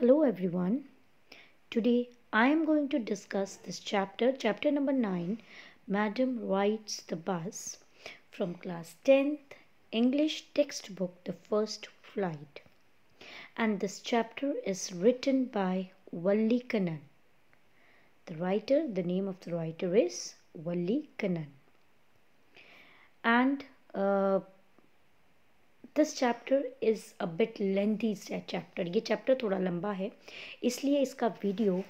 Hello everyone. Today I am going to discuss this chapter, chapter number 9, Madam Rides the Bus from class 10th English textbook The First Flight. And this chapter is written by Valli Kannan. The writer, the name of the writer is Valli Kannan. And uh, this chapter is a bit lengthy chapter ये chapter थोड़ा लंबा है इसलिए इसका video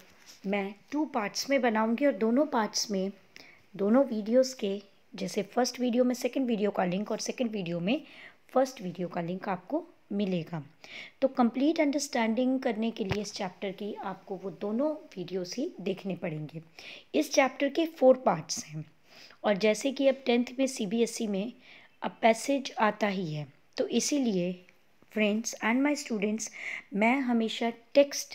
मैं two parts में बनाऊंगी और दोनों पार्ट्स में दोनों वीडियोस के जैसे फ़र्स्ट वीडियो में सेकंड वीडियो का लिंक और सेकंड वीडियो में फ़र्स्ट वीडियो का लिंक आपको मिलेगा तो कंप्लीट अंडरस्टैंडिंग करने के लिए इस चैप्टर की आपको वो दोनों वीडियोस ही देखने पड़ेंगे इस चैप्टर के फोर पार्ट्स हैं और जैसे कि अब टेंथ में सी e में अब पैसेज आता ही है तो इसीलिए फ्रेंड्स एंड माय स्टूडेंट्स मैं हमेशा टेक्स्ट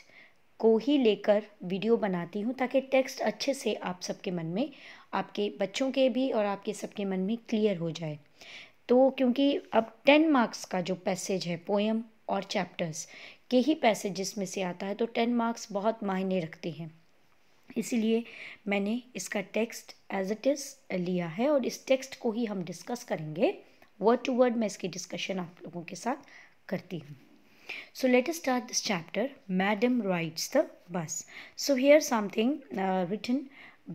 को ही लेकर वीडियो बनाती हूँ ताकि टेक्स्ट अच्छे से आप सबके मन में आपके बच्चों के भी और आपके सबके मन में क्लियर हो जाए तो क्योंकि अब टेन मार्क्स का जो पैसेज है पोएम और चैप्टर्स के ही पैसेजेस में से आता है तो टेन मार्क्स बहुत मायने रखते हैं इसीलिए मैंने इसका टेक्स्ट एज इट इज़ लिया है और इस टेक्स्ट को ही हम डिस्कस करेंगे वर्ड टू वर्ड मैं इसकी डिस्कशन आप लोगों के साथ करती हूँ so let us start this chapter madam rides the bus so here something uh, written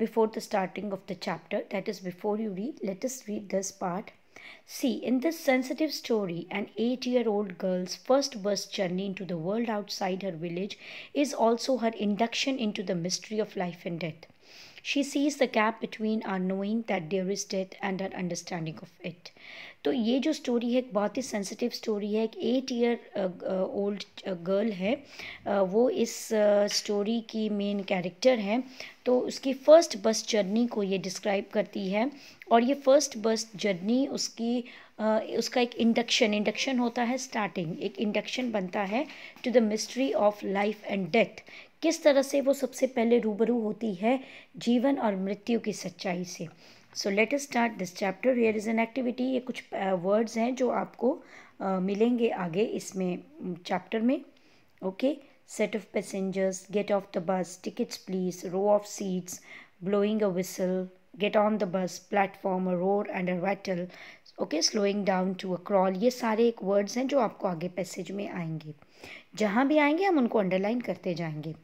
before the starting of the chapter that is before you read let us read this part see in this sensitive story an 8 year old girl's first bus journey into the world outside her village is also her induction into the mystery of life and death she sees the gap between our knowing that there is death and our understanding of it तो ये जो story है एक बहुत ही sensitive story है एक eight year old girl है वो इस स्टोरी की मेन कैरेक्टर है तो उसकी फ़र्स्ट बस जर्नी को ये डिस्क्राइब करती है और ये फर्स्ट बस जर्नी उसकी उसका एक इंडक्शन इंडक्शन होता है स्टार्टिंग एक इंडक्शन बनता है to the mystery of life and death किस तरह से वो सबसे पहले रूबरू होती है जीवन और मृत्यु की सच्चाई से so let start this chapter here is an activity ये कुछ वर्ड्स हैं जो आपको uh, मिलेंगे आगे इसमें चैप्टर में okay set of passengers get off the bus tickets please row of seats blowing a whistle get on the bus platform a roar and a rattle, okay slowing down to a crawl ये सारे एक words हैं जो आपको आगे passage में आएंगे जहाँ भी आएंगे हम उनको अंडरलाइन करते जाएंगे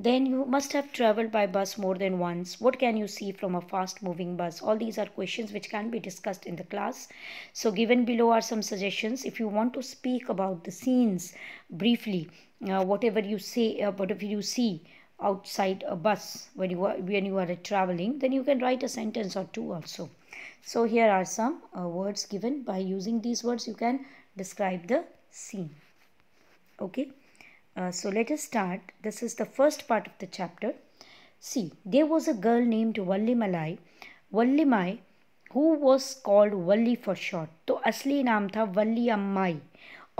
Then you must have traveled by bus more than once. What can you see from a fast moving bus? All these are questions which can be discussed in the class. So given below are some suggestions. If you want to speak about the scenes briefly, uh, whatever you say, uh, whatever you see outside a bus when you are, when you are traveling, then you can write a sentence or two also. So here are some uh, words given. By using these words, you can describe the scene. Okay. Uh, so let us start. This is the first part of the chapter. See, there was a girl named Malai, Vallimalai. Vallimai, who was called Valli for short. So, asli naam tha Valli Ammai.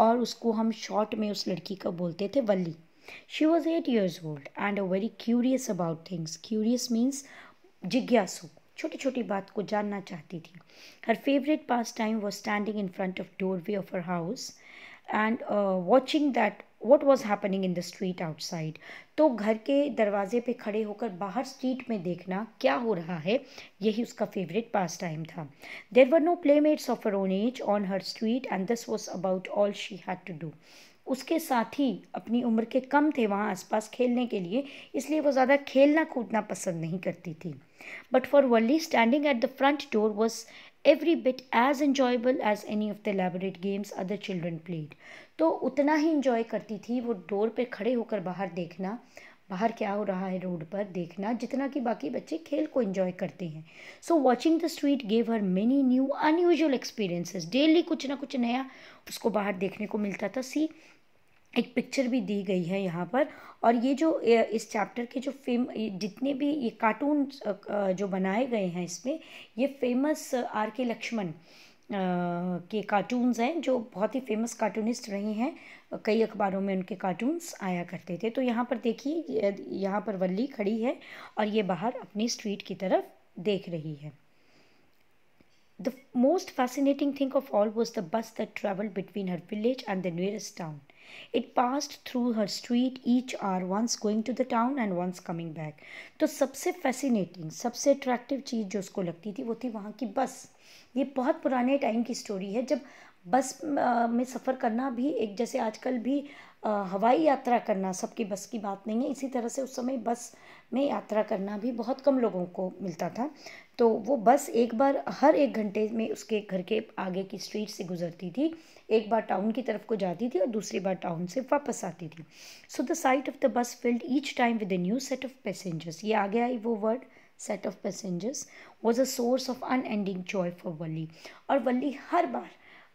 Aur usko hum short mein us ladki ka bolte the Valli. She was 8 years old and very curious about things. Curious means jigyasu. छोटी छोटी बात को जानना चाहती थी। Her favourite pastime was standing in front of doorway of her house and uh, watching that what was happening in the street outside तो घर के दरवाजे पे खड़े होकर बाहर स्ट्रीट में देखना क्या हो रहा है यही उसका फेवरेट पास टाइम था there were no playmates of her own age on her street and this was about all she had to do उसके साथ ही अपनी उम्र के कम थे वहाँ आसपास खेलने के लिए इसलिए वो ज़्यादा खेलना कूदना पसंद नहीं करती थी but for Valli standing at the front door was every bit as enjoyable as any of the elaborate games other children played. तो उतना ही enjoy करती थी वो डोर पर खड़े होकर बाहर देखना बाहर क्या हो रहा है रोड पर देखना जितना कि बाकी बच्चे खेल को इन्जॉय करते हैं so watching the street gave her many new unusual experiences daily कुछ ना कुछ नया उसको बाहर देखने को मिलता था सी एक पिक्चर भी दी गई है यहाँ पर और ये जो इस चैप्टर के जो फेम जितने भी ये कार्टून जो बनाए गए हैं इसमें ये फेमस आर के लक्ष्मण के कार्टून्स हैं जो बहुत ही फेमस कार्टूनिस्ट रहे हैं कई अखबारों में उनके कार्टून्स आया करते थे तो यहाँ पर देखिए यहाँ पर वल्ली खड़ी है और ये बाहर अपनी स्ट्रीट की तरफ देख रही है the most fascinating thing of all was the bus that travel between her village and the nearest town it passed through her street each hour once going to the town and once coming back तो सबसे fascinating सबसे attractive चीज़ जो उसको लगती थी वो थी वहाँ की बस ये बहुत पुराने टाइम की स्टोरी है जब बस में सफ़र करना भी एक जैसे आजकल भी हवाई यात्रा करना सबकी बस की बात नहीं है इसी तरह से उस समय बस में यात्रा करना भी बहुत कम लोगों को मिलता था तो वो बस एक बार हर एक घंटे में उसके घर के आगे की स्ट्रीट से गुजरती थी एक बार टाउन की तरफ को जाती थी और दूसरी बार टाउन से वापस आती थी so the sight of the bus filled each time with a new set of passengers ये आ गया है वो word set of passengers was a source of unending joy for Valli और वली हर बार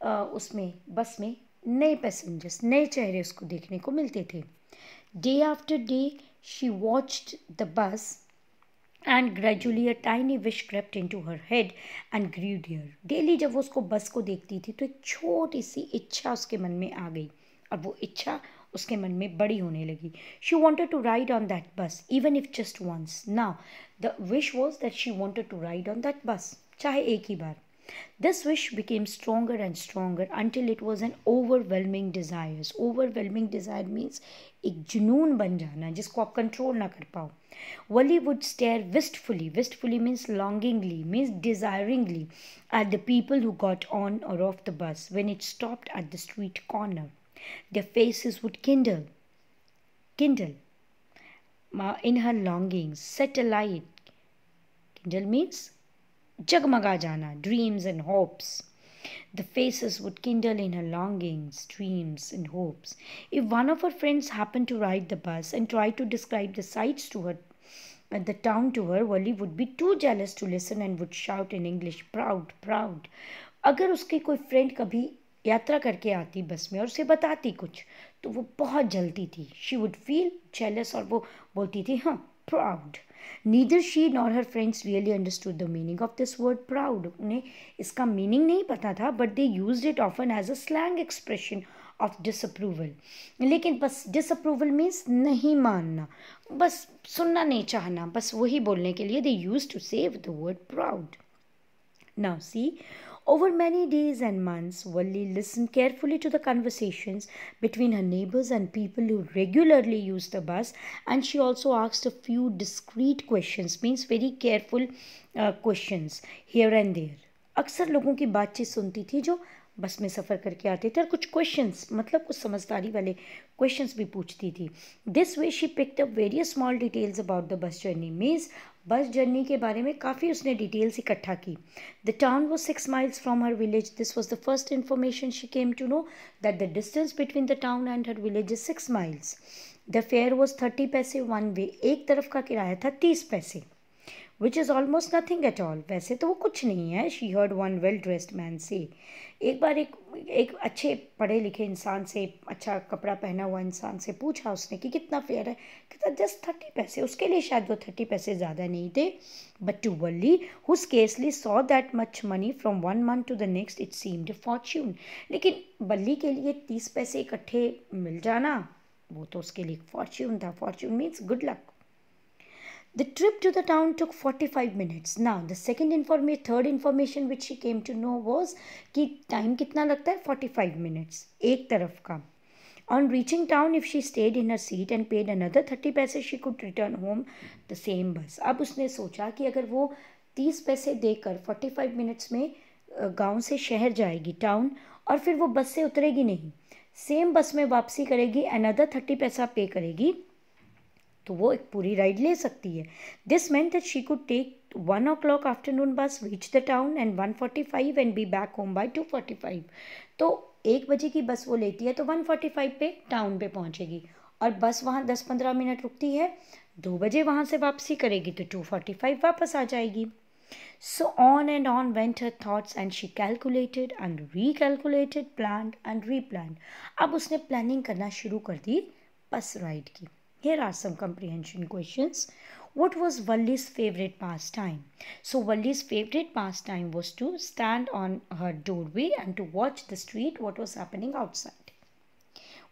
आ, उसमें बस में नए पैसेंजर्स नए चेहरे उसको देखने को मिलते थे day after day she watch the bus and gradually a tiny wish crept into her head and grew dear daily जब वो उसको बस को देखती थी तो एक छोटी सी इच्छा उसके मन में आ गई और वो इच्छा उसके मन में बड़ी होने लगी she wanted to ride on that bus even if just once now the wish was that she wanted to ride on that bus चाहे एक ही बार this wish became stronger and stronger until it was an overwhelming desire. Overwhelming desire means एक जुनून बन जाना जिसको आप कंट्रोल ना कर पाओ Wally would stare wistfully, wistfully means longingly, means desiringly, at the people who got on or off the bus when it stopped at the street corner. Their faces would kindle, kindle in her longings, set alight. Kindle means jagmaga jana, dreams and hopes. The faces would kindle in her longings, dreams, and hopes. If one of her friends happened to ride the bus and try to describe the sights to her, uh, the town to her, Wally would be too jealous to listen and would shout in English, proud, proud. अगर उसकी कोई friend कभी यात्रा करके आती बस में और उसे बताती कुछ तो वो बहुत जलती थी शी वुड फील जेलस और वो बोलती थी हाँ proud neither she nor her friends really understood the meaning of this word proud उन्हें इसका मीनिंग नहीं पता था but they use it often as a slang expression of disapproval लेकिन बस डिसअप्रूवल मीन्स नहीं मानना बस सुनना नहीं चाहना बस वही बोलने के लिए they use to save the word proud now see Over many days and months, Wally listened carefully to the conversations between her neighbors and people who regularly used the bus, and she also asked a few discreet questions, means very careful uh, questions here and there. अक्सर लोगों की बातचीत सुनती थी जो बस में सफ़र करके आते थे और कुछ क्वेश्चंस मतलब कुछ समझदारी वाले क्वेश्चंस भी पूछती थी this way she picked up various small details about the bus journey means bus journey के बारे में काफ़ी उसने डिटेल्स इकट्ठा की the town was six miles from her village this was the first information she came to know that the distance between the town and her village is six miles the fare was thirty paise one way एक तरफ का किराया था तीस पैसे विच is almost nothing at all वैसे तो वो कुछ नहीं है she heard one well dressed man से एक बार एक एक अच्छे पढ़े लिखे इंसान से अच्छा कपड़ा पहना हुआ इंसान से पूछा उसने कि कितना फेयर है कितना जस्ट थर्टी पैसे उसके लिए शायद वो थर्टी पैसे ज़्यादा नहीं थे but to Valli who scarcely saw that much money from one month to the next it seemed fortune लेकिन बल्ली के लिए तीस पैसे इकट्ठे मिल जाना वो तो उसके लिए फॉर्च्यून था fortune means good luck The trip to the town took 45 minutes. Now, the second information, third information which she came to know was कि time कितना लगता है 45 minutes. एक तरफ का On reaching town, if she stayed in her seat and paid another thirty paise she could return home the same bus. अब उसने सोचा कि अगर वो तीस पैसे देकर 45 minutes में गांव से शहर जाएगी टाउन और फिर वो बस से उतरेगी नहीं सेम बस में वापसी करेगी अनदर थर्टी पैसा पे करेगी तो वो एक पूरी राइड ले सकती है this man that she could take one o'clock afternoon bus reach the town and one forty five and be back home by two forty five तो एक बजे की बस वो लेती है तो वन फोर्टी फाइव पे टाउन पे पहुँचेगी और बस वहाँ दस पंद्रह मिनट रुकती है दो बजे वहाँ से वापसी करेगी तो टू फोर्टी फाइव वापस आ जाएगी so on and on on went and she calculated and re and plan and replan अब उसने प्लानिंग करना शुरू कर दी बस राइड की Here are some comprehension questions. What was Valli's favorite pastime? So Valli's favorite pastime was to stand on her doorway and to watch the street what was happening outside.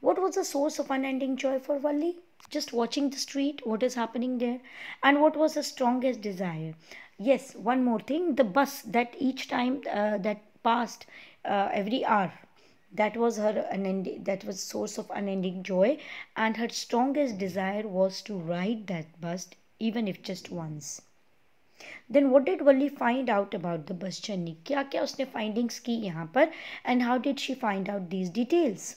What was the source of unending joy for Valli? Just watching the street, what is happening there, and what was the strongest desire? Yes, one more thing the bus that each time uh, that passed uh, every hour that was her unending that was source of unending joy and her strongest desire was to ride that bus even if just once then what did Wally find out about the bus journey क्या क्या उसने findings की यहाँ पर and how did she find out these details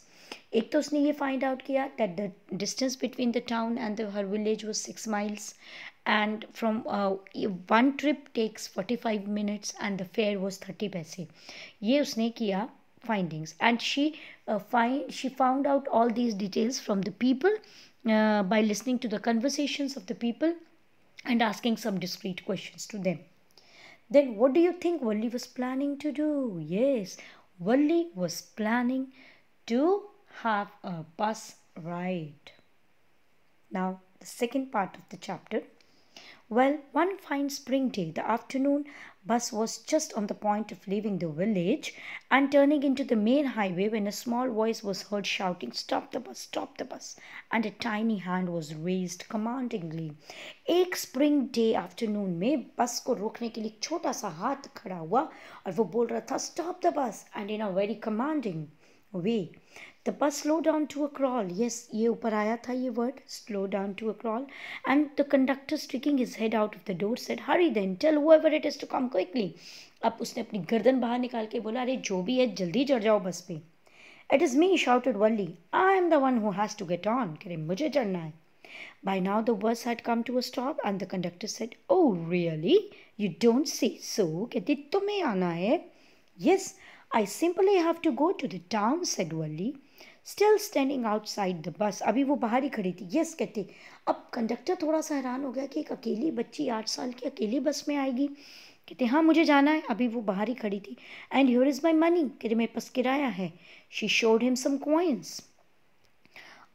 एक तो उसने ये find out किया that the distance between the town and the, her village was six miles and from uh, one trip takes 45 minutes and the fare was 30 paise. ये उसने किया findings and she uh, find she found out all these details from the people uh, by listening to the conversations of the people and asking some discreet questions to them then what do you think Wally was planning to do yes Wally was planning to have a bus ride now the second part of the chapter well, one fine spring day, the afternoon bus was just on the point of leaving the village and turning into the main highway when a small voice was heard shouting, Stop the bus, stop the bus. And a tiny hand was raised commandingly. एक spring day afternoon में bus को रोकने के लिए एक छोटा सा हाथ खड़ा हुआ और वो बोल रहा था stop the bus and the bus slowed down to a crawl. Yes, ye upar aaya tha ye word, slow down to a crawl. And the conductor sticking his head out of the door said, hurry then, tell whoever it is to come quickly. Ab usne apni gardan bahar nikal ke bola, are jo bhi hai, jaldi chad jao bus pe. It is me, shouted Wally. I am the one who has to get on. Kare, mujhe chadna hai. By now the bus had come to a stop and the conductor said, Oh really? You don't say so. Kehti, tumhe aana hai. Yes, I simply have to go to the town, said Wally. Still standing outside the bus अभी वो बाहर ही खड़ी थी yes कहते अब conductor थोड़ा सा हैरान हो गया कि एक अकेली बच्ची आठ साल की अकेली बस में आएगी कहते हाँ मुझे जाना है अभी वो बाहर ही खड़ी थी and here is my money कहते मेरे पास किराया है she showed him some coins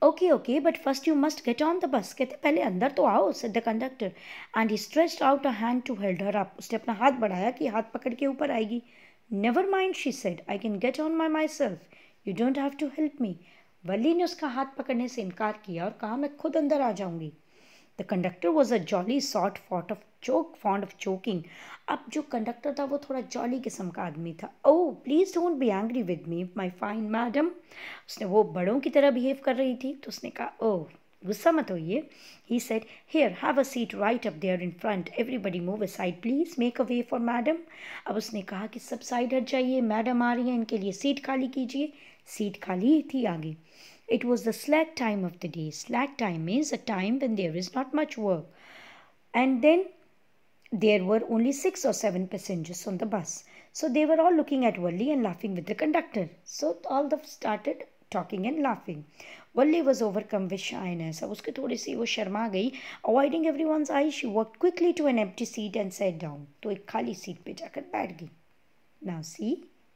okay okay but first you must get on the bus कहते पहले अंदर तो आओ said the conductor and he stretch out a hand to held her up उसने अपना हाथ बढ़ाया कि हाथ पकड़ के ऊपर आएगी never mind she said I can get on my myself you don't have to help me Valli ने उसका हाथ पकड़ने से इनकार किया और कहा मैं खुद अंदर आ जाऊंगी the conductor was a jolly sort fond of joke fond of joking अब जो कंडक्टर था वो थोड़ा जॉली किस्म का आदमी था oh please don't be angry with me my fine madam उसने वो बड़ों की तरह बिहेव कर रही थी तो उसने कहा oh oh, Gusamatoye, he said, Here, have a seat right up there in front. Everybody move aside, please. Make a way for madam. अब usne kaha ki sab side हट जाइए मैडम आ रही हैं इनके लिए Seat khali कीजिए seat It was the slack time of the day. Slack time is a time when there is not much work. And then there were only six or seven passengers on the bus. So they were all looking at Wally and laughing with the conductor. So all of started talking and laughing. Valli was overcome with shyness अब उसके थोड़ी सी वो शर्मा गई avoiding everyone eye she walk quickly to empty seat and sat down तो एक खाली सीट पर जाकर बैठ गई now see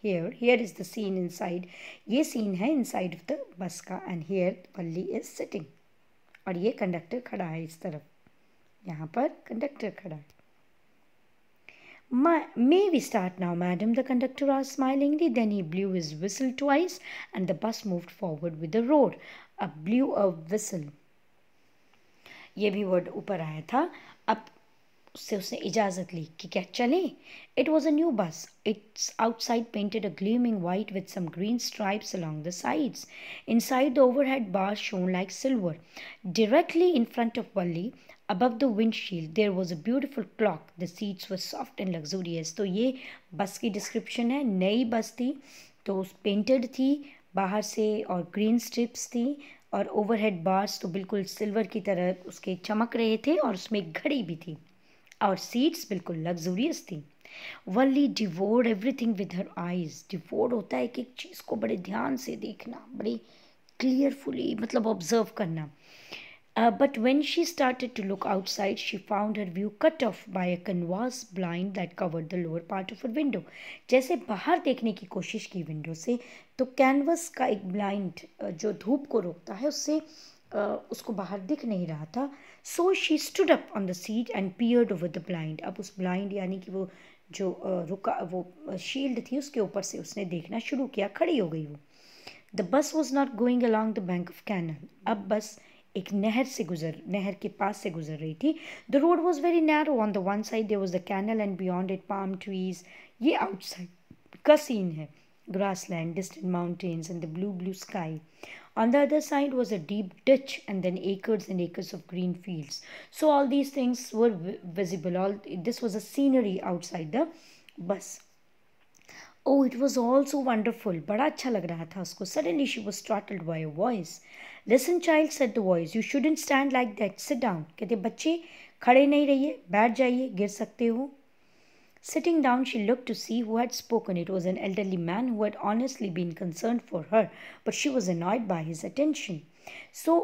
here here is the scene inside ये सीन है inside of the bus का and here Valli is sitting और ये कंडक्टर खड़ा है इस तरफ यहाँ पर कंडक्टर खड़ा है may we start now, madam? The conductor asked smilingly. Then he blew his whistle twice and the bus moved forward with a roar. A blew of whistle. ये भी वर्ड ऊपर आया था अब उससे उसने इजाज़त ली कि क्या चले it was a new bus its outside painted a gleaming white with some green stripes along the sides inside the overhead bar shone like silver directly in front above the windshield there was a beautiful clock the seats was soft and luxurious तो ये बस की description है नई बस थी तो painted थी बाहर से और ग्रीन स्ट्रिप्स थी और ओवरहेड बार्स तो बिल्कुल सिल्वर की तरह उसके चमक रहे थे और उसमें घड़ी भी थी और सीट्स बिल्कुल लग्जूरियस थी Valli devoured everything with her eyes devoured होता है एक एक चीज़ को बड़े ध्यान से देखना बड़ी क्लियरफुली मतलब ऑब्जर्व करना Uh, but when she started to look outside, she found her view cut off by a canvas blind that covered the lower part of her window. जैसे बाहर देखने की कोशिश की विंडो से तो कैनवस का एक ब्लाइंड uh, जो धूप को रोकता है उससे uh, उसको बाहर दिख नहीं रहा था so she stood up on the seat and peered over the blind अब उस ब्लाइंड यानी कि वो जो uh, रुका वो शील्ड थी उसके ऊपर से उसने देखना शुरू किया खड़ी हो गई वो the bus was not going along the bank of canal अब बस एक नहर से गुजर नहर के पास से गुजर रही थी the road was very narrow on the one side there was the canal and beyond it palm trees ये आउटसाइड का सीन है grassland distant mountains and the blue blue sky on the other side was a deep ditch and then acres and acres of green fields so all these things were visible all this was a scenery outside the bus oh it was also wonderful बड़ा अच्छा लग रहा था उसको suddenly she was startled by voice listen child said the voice you shouldn't stand like that sit down कहते बच्चे खड़े नहीं रहिए बैठ जाइए गिर सकते हो sitting down she look to see who had spoken it was an elderly man who had honestly been concern for her but she was annoyed by his attention so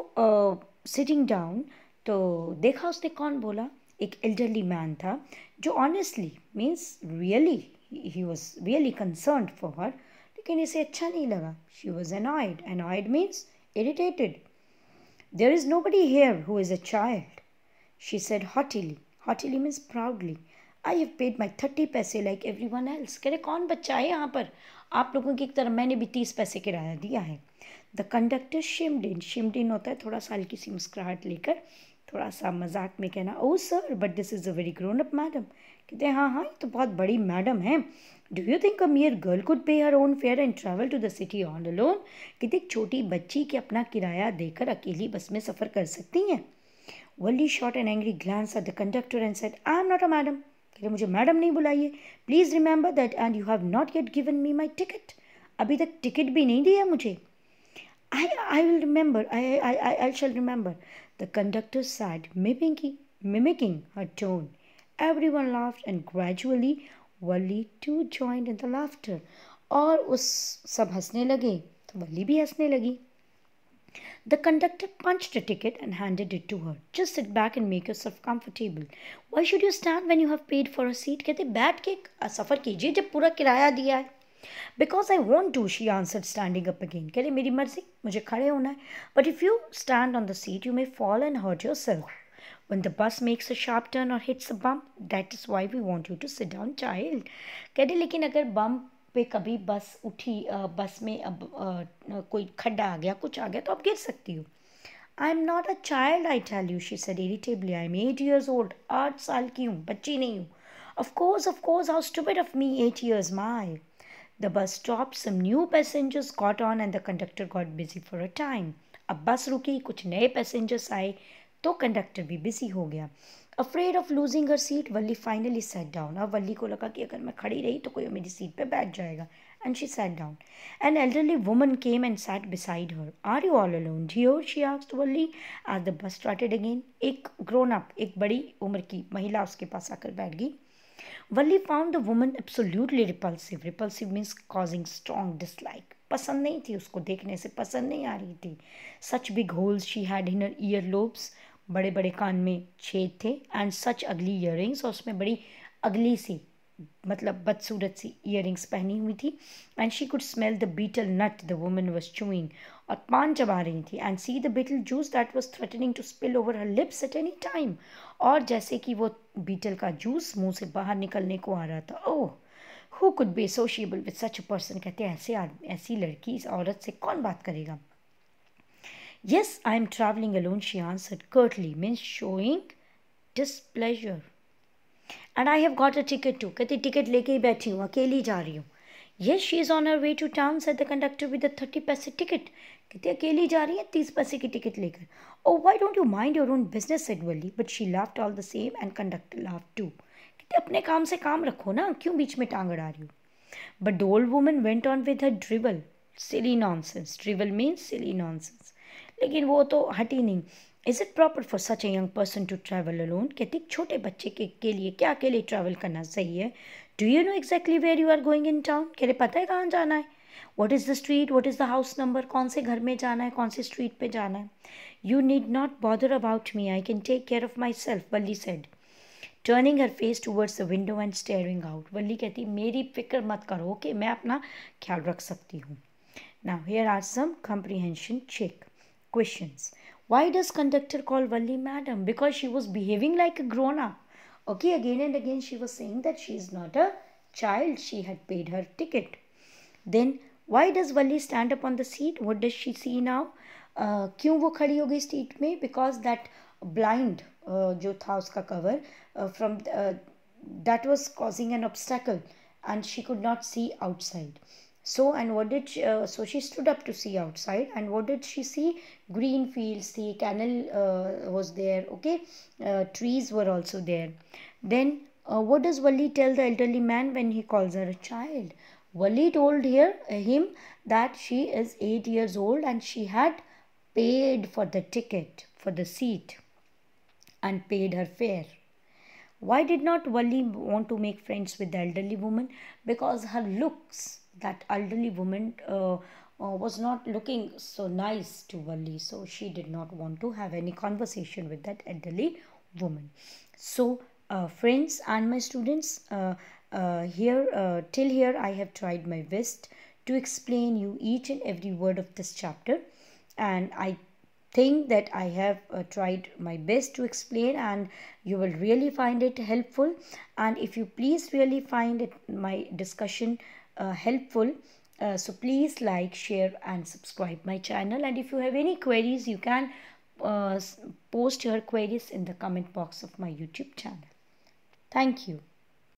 sitting down तो देखा उसने कौन बोला एक elderly man था जो honestly means really he was really concern for her लेकिन इसे अच्छा नहीं लगा she was annoyed annoyed means irritated there is nobody here who is a child she said haughtily haughtily means proudly I have paid my thirty paise like everyone else कह रहे कौन बच्चा है यहाँ पर आप लोगों की एक तरह मैंने भी तीस पैसे किराया दिया है द कंडक्टर शिमडिन शिमडिन होता है थोड़ा सा हल्की सी मुस्कुराहट लेकर थोड़ा सा मजाक में कहना oh sir but this is a very grown up madam कहते हैं हाँ हाँ ये तो बहुत बड़ी मैडम है do you think a mere girl could pay her own fare and travel to the city on a lone कहते एक छोटी बच्ची के अपना किराया देकर अकेली बस में सफ़र कर सकती हैं Valli shot and angry glance at the conductor and said I am not a madam कहते मुझे मैडम नहीं बुलाइए please remember that and you have not get given me my ticket अभी तक टिकट भी नहीं दिया मुझे I, I will remember, I, I, I, I shall remember. The conductor said, mimicking, mimicking her tone. Everyone laughed, and gradually Wali too joined in the laughter. और उस सब हंसने लगे तो वली भी हंसने लगी The conductor punched a ticket and handed it to her. Just sit back and make yourself comfortable. Why should you stand when you have paid for a seat? कहते बैठ के सफ़र कीजिए जब पूरा किराया दिया है because I won't do," she answered, standing up again. But if you stand on the seat, you may fall and hurt yourself. When the bus makes a sharp turn or hits a bump, that is why we want you to sit down, child. कहते लेकिन अगर bump पे कभी bus उठी uh, bus में अब कोई खड्डा आ गया कुछ आ गया तो आप गिर सकती हो. I am not a child, I tell you, she said irritably. I am eight years old. आठ साल की हूँ, बच्ची नहीं हूँ. Of course, of course, how stupid of me, eight years, my. The bus stopped, some new passengers got on and the conductor got busy for a time. अब बस रुकी कुछ नए पैसेंजर्स आए तो कंडक्टर भी बिजी हो गया afraid of losing her seat Valli finally sat down अब वल्ली को लगा कि अगर मैं खड़ी रही तो कोई मेरी सीट पे बैठ जाएगा and she sat down an elderly woman came and sat beside her are you all alone dear she asked Valli as the bus started again एक ग्रोन अप एक बड़ी उम्र की महिला उसके पास आकर बैठ गई Valli found the woman absolutely repulsive repulsive means causing strong dislike पसंद नहीं थी उसको देखने से पसंद नहीं आ रही थी such big holes she had in her earlobes बड़े बड़े कान में छेद थे एंड सच अगली ईयर और उसमें बड़ी अगली सी मतलब बदसूरत सी ईयरिंग्स पहनी हुई थी and she could smell the betel nut the woman was chewing और पान चबा रही थी and see the betel juice that was threatening to spill over her lips at any time और जैसे कि वो बीटल का जूस मुंह से बाहर निकलने को आ रहा था oh who could be associable with such a person कहते हैं ऐसे आदमी ऐसी लड़की इस औरत से कौन बात करेगा yes I am travelling alone she answer curtly means showing displeasure and I have got a ticket too कहती टिकट लेके ही बैठी हूँ अकेली जा रही हूँ yes she is on her way to town said the conductor with the thirty पैसे टिकट कहती अकेली जा रही है तीस पैसे की टिकट लेकर oh why don't you mind your own business said Valli but she laughed all the same and conductor laugh too कहते अपने काम से काम रखो ना क्यों बीच में टांग अड़ा रही हो but the old woman went on with her drivel silly nonsense drivel means silly nonsense लेकिन वो तो हटी नहीं is it proper for such a young person to travel alone कहते एक छोटे बच्चे के, के लिए क्या अकेले ट्रैवल करना सही है do you know exactly where you are going in town कह रहे पता है कहाँ जाना है what is the street what is the house number कौन से घर में जाना है कौन से स्ट्रीट पर जाना है you need not bother about me I can take care of myself Valli said turning her face towards the window and staring out Valli कहती मेरी फिक्र मत करो okay, मैं अपना ख्याल रख सकती हूँ now here are some comprehension check questions Why does conductor call Valli madam? Because she was behaving like a grown-up. Okay, again and again she was saying that she is not a child. She had paid her ticket. Then why does Valli stand up on the seat? What does she see now? क्यों वो खड़ी हो गई seat में because that blind जो था उसका cover from that was causing an obstacle and so, and what did she, uh, so she stood up to see outside, and what did she see? Green fields, the canal uh, was there, okay, uh, trees were also there. Then, uh, what does Wali tell the elderly man when he calls her a child? Wali told her, uh, him that she is 8 years old and she had paid for the ticket, for the seat, and paid her fare. Why did not Wali want to make friends with the elderly woman? Because her looks that elderly woman uh, uh, was not looking so nice to Valli, so she did not want to have any conversation with that elderly woman. So, uh, friends and my students, uh, uh, here uh, till here I have tried my best to explain you each and every word of this chapter, and I think that I have tried my best to explain, and you will really find it helpful. And if you please really find it, my discussion uh, helpful uh, so please like share and subscribe my channel and if you have any queries you can uh, post your queries in the comment box of my youtube channel thank you